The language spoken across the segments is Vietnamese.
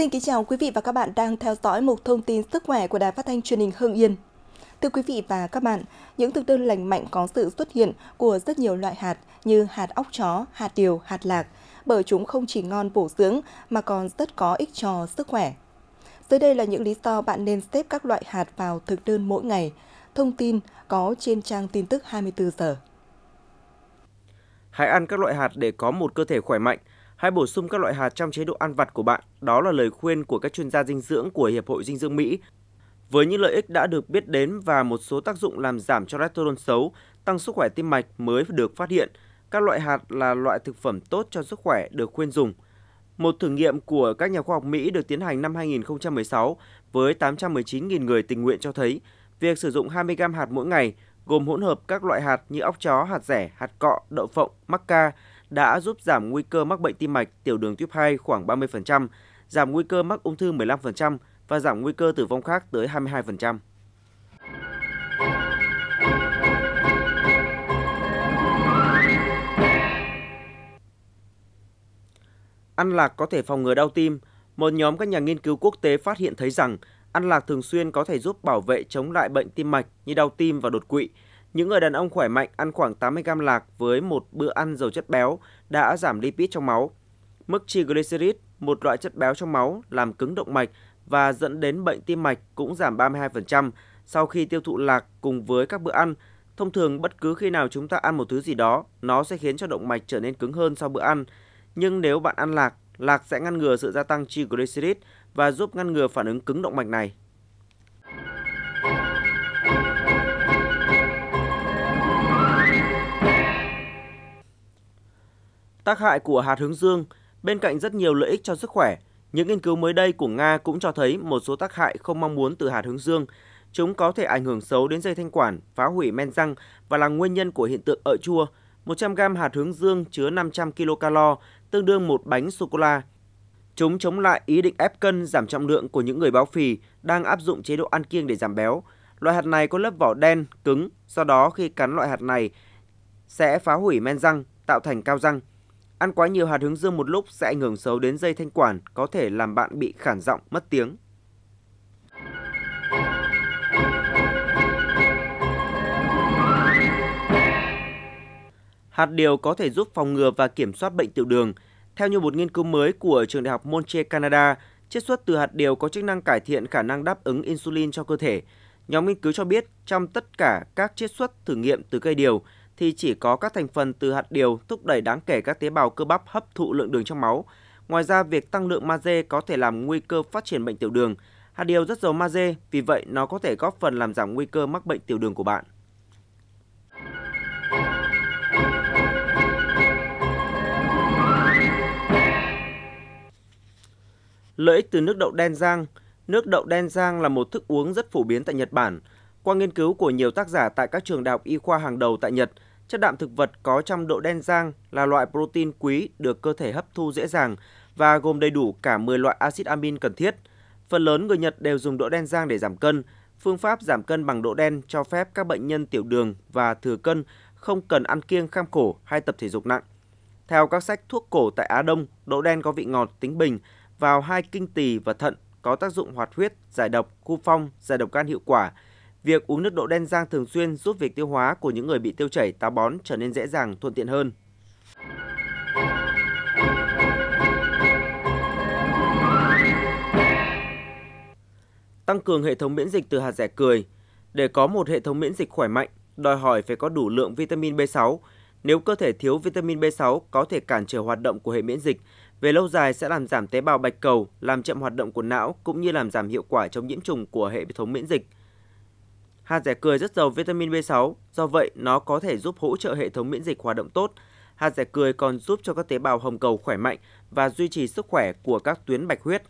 Xin kính chào quý vị và các bạn đang theo dõi một thông tin sức khỏe của Đài Phát thanh Truyền hình Hưng Yên. Thưa quý vị và các bạn, những thực đơn lành mạnh có sự xuất hiện của rất nhiều loại hạt như hạt óc chó, hạt điều, hạt lạc, bởi chúng không chỉ ngon bổ dưỡng mà còn rất có ích cho sức khỏe. Dưới đây là những lý do bạn nên xếp các loại hạt vào thực đơn mỗi ngày. Thông tin có trên trang tin tức 24 giờ. Hãy ăn các loại hạt để có một cơ thể khỏe mạnh – Hãy bổ sung các loại hạt trong chế độ ăn vặt của bạn, đó là lời khuyên của các chuyên gia dinh dưỡng của Hiệp hội Dinh dưỡng Mỹ. Với những lợi ích đã được biết đến và một số tác dụng làm giảm cholesterol xấu, tăng sức khỏe tim mạch mới được phát hiện, các loại hạt là loại thực phẩm tốt cho sức khỏe được khuyên dùng. Một thử nghiệm của các nhà khoa học Mỹ được tiến hành năm 2016 với 819.000 người tình nguyện cho thấy việc sử dụng 20 g hạt mỗi ngày gồm hỗn hợp các loại hạt như óc chó, hạt rẻ, hạt cọ, đậu phộng, mắc ca đã giúp giảm nguy cơ mắc bệnh tim mạch, tiểu đường tuyếp 2 khoảng 30%, giảm nguy cơ mắc ung thư 15% và giảm nguy cơ tử vong khác tới 22%. Ăn lạc có thể phòng ngừa đau tim. Một nhóm các nhà nghiên cứu quốc tế phát hiện thấy rằng ăn lạc thường xuyên có thể giúp bảo vệ chống lại bệnh tim mạch như đau tim và đột quỵ, những người đàn ông khỏe mạnh ăn khoảng 80 gram lạc với một bữa ăn giàu chất béo đã giảm lipid trong máu. Mức triglycerid, một loại chất béo trong máu làm cứng động mạch và dẫn đến bệnh tim mạch cũng giảm 32% sau khi tiêu thụ lạc cùng với các bữa ăn. Thông thường bất cứ khi nào chúng ta ăn một thứ gì đó, nó sẽ khiến cho động mạch trở nên cứng hơn sau bữa ăn. Nhưng nếu bạn ăn lạc, lạc sẽ ngăn ngừa sự gia tăng triglycerid và giúp ngăn ngừa phản ứng cứng động mạch này. Tác hại của hạt hướng dương bên cạnh rất nhiều lợi ích cho sức khỏe, những nghiên cứu mới đây của Nga cũng cho thấy một số tác hại không mong muốn từ hạt hướng dương. Chúng có thể ảnh hưởng xấu đến dây thanh quản, phá hủy men răng và là nguyên nhân của hiện tượng ợ chua. 100 gram hạt hướng dương chứa 500 kilocalo, tương đương một bánh sô cô la. Chúng chống lại ý định ép cân giảm trọng lượng của những người béo phì đang áp dụng chế độ ăn kiêng để giảm béo. Loại hạt này có lớp vỏ đen, cứng, do đó khi cắn loại hạt này sẽ phá hủy men răng, tạo thành cao răng. Ăn quá nhiều hạt hướng dương một lúc sẽ ảnh hưởng xấu đến dây thanh quản, có thể làm bạn bị khản giọng, mất tiếng. Hạt điều có thể giúp phòng ngừa và kiểm soát bệnh tiểu đường. Theo như một nghiên cứu mới của trường đại học Montreal, Canada, chiết xuất từ hạt điều có chức năng cải thiện khả năng đáp ứng insulin cho cơ thể. Nhóm nghiên cứu cho biết trong tất cả các chiết xuất thử nghiệm từ cây điều, thì chỉ có các thành phần từ hạt điều thúc đẩy đáng kể các tế bào cơ bắp hấp thụ lượng đường trong máu. Ngoài ra, việc tăng lượng magie có thể làm nguy cơ phát triển bệnh tiểu đường. Hạt điều rất giàu magie, vì vậy nó có thể góp phần làm giảm nguy cơ mắc bệnh tiểu đường của bạn. Lợi ích từ nước đậu đen rang Nước đậu đen rang là một thức uống rất phổ biến tại Nhật Bản. Qua nghiên cứu của nhiều tác giả tại các trường đại học y khoa hàng đầu tại Nhật – chất đạm thực vật có trong đậu đen rang là loại protein quý được cơ thể hấp thu dễ dàng và gồm đầy đủ cả 10 loại axit amin cần thiết. Phần lớn người Nhật đều dùng đậu đen rang để giảm cân. Phương pháp giảm cân bằng đậu đen cho phép các bệnh nhân tiểu đường và thừa cân không cần ăn kiêng kham khổ hay tập thể dục nặng. Theo các sách thuốc cổ tại Á Đông, đậu đen có vị ngọt tính bình vào hai kinh tỳ và thận có tác dụng hoạt huyết, giải độc, khu phong, giải độc gan hiệu quả – Việc uống nước đậu đen rang thường xuyên giúp việc tiêu hóa của những người bị tiêu chảy táo bón trở nên dễ dàng, thuận tiện hơn. Tăng cường hệ thống miễn dịch từ hạt rẻ cười. Để có một hệ thống miễn dịch khỏe mạnh, đòi hỏi phải có đủ lượng vitamin B6. Nếu cơ thể thiếu vitamin B6 có thể cản trở hoạt động của hệ miễn dịch, về lâu dài sẽ làm giảm tế bào bạch cầu, làm chậm hoạt động của não cũng như làm giảm hiệu quả chống nhiễm trùng của hệ thống miễn dịch – Hạt dẻ cười rất giàu vitamin B6, do vậy nó có thể giúp hỗ trợ hệ thống miễn dịch hoạt động tốt. Hạt dẻ cười còn giúp cho các tế bào hồng cầu khỏe mạnh và duy trì sức khỏe của các tuyến bạch huyết.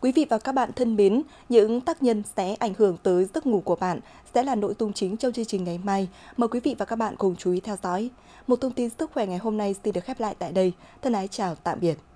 Quý vị và các bạn thân mến, những tác nhân sẽ ảnh hưởng tới giấc ngủ của bạn sẽ là nội dung chính trong chương trình ngày mai. Mời quý vị và các bạn cùng chú ý theo dõi. Một thông tin sức khỏe ngày hôm nay xin được khép lại tại đây. Thân ái chào tạm biệt.